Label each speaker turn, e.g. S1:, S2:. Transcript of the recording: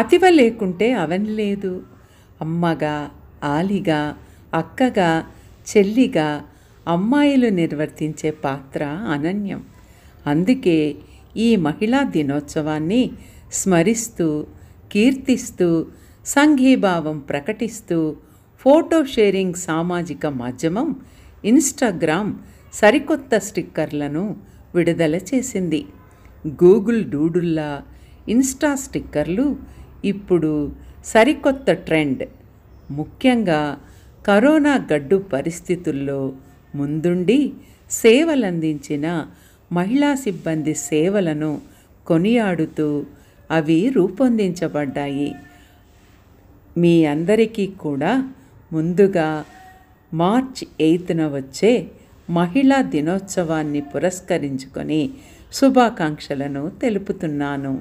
S1: అతివ లేకుంటే అవని లేదు అమ్మగా ఆలిగా అక్కగా చెల్లిగా అమ్మాయిలు నిర్వర్తించే పాత్ర అనన్యం అందుకే ఈ మహిళా దినోత్సవాన్ని స్మరిస్తూ కీర్తిస్తూ సంఘీభావం ప్రకటిస్తూ ఫోటో షేరింగ్ సామాజిక మాధ్యమం ఇన్స్టాగ్రామ్ సరికొత్త స్టిక్కర్లను విడుదల చేసింది గూగుల్ డూడుల్లా ఇన్స్టా స్టిక్కర్లు ఇప్పుడు సరికొత్త ట్రెండ్ ముఖ్యంగా కరోనా గడ్డు పరిస్థితుల్లో ముందుండి సేవలందించిన మహిళా సిబ్బంది సేవలను కొనియాడుతూ అవి రూపొందించబడ్డాయి మీ అందరికీ కూడా ముందుగా మార్చ్ ఎయిత్న వచ్చే మహిళా దినోత్సవాన్ని పురస్కరించుకొని శుభాకాంక్షలను తెలుపుతున్నాను